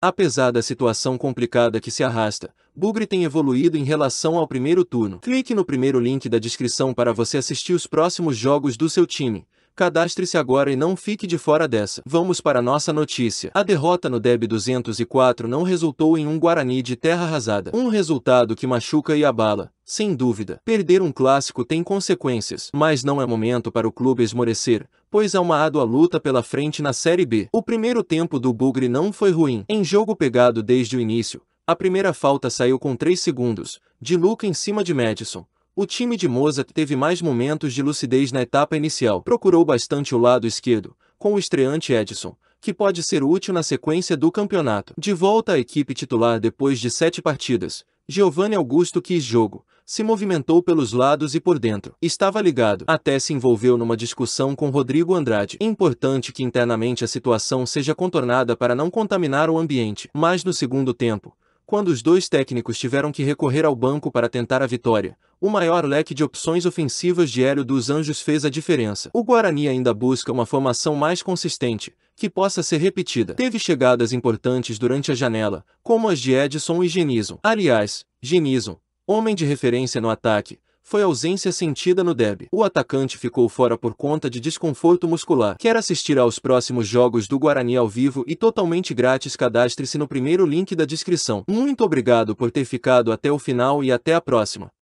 Apesar da situação complicada que se arrasta, Bugre tem evoluído em relação ao primeiro turno. Clique no primeiro link da descrição para você assistir os próximos jogos do seu time. Cadastre-se agora e não fique de fora dessa. Vamos para nossa notícia. A derrota no DEB 204 não resultou em um Guarani de terra arrasada. Um resultado que machuca e abala. Sem dúvida, perder um clássico tem consequências, mas não é momento para o clube esmorecer, pois há uma árdua luta pela frente na Série B. O primeiro tempo do Bugre não foi ruim. Em jogo pegado desde o início, a primeira falta saiu com 3 segundos, de Luca em cima de Madison, o time de Mozart teve mais momentos de lucidez na etapa inicial. Procurou bastante o lado esquerdo, com o estreante Edson, que pode ser útil na sequência do campeonato. De volta à equipe titular depois de sete partidas, Giovanni Augusto quis jogo, se movimentou pelos lados e por dentro. Estava ligado, até se envolveu numa discussão com Rodrigo Andrade. Importante que internamente a situação seja contornada para não contaminar o ambiente. Mas no segundo tempo, quando os dois técnicos tiveram que recorrer ao banco para tentar a vitória, o maior leque de opções ofensivas de Hélio dos Anjos fez a diferença. O Guarani ainda busca uma formação mais consistente, que possa ser repetida. Teve chegadas importantes durante a janela, como as de Edson e Genison. Aliás, Genison, homem de referência no ataque, foi ausência sentida no Deb. O atacante ficou fora por conta de desconforto muscular. Quer assistir aos próximos jogos do Guarani ao vivo e totalmente grátis? Cadastre-se no primeiro link da descrição. Muito obrigado por ter ficado até o final e até a próxima.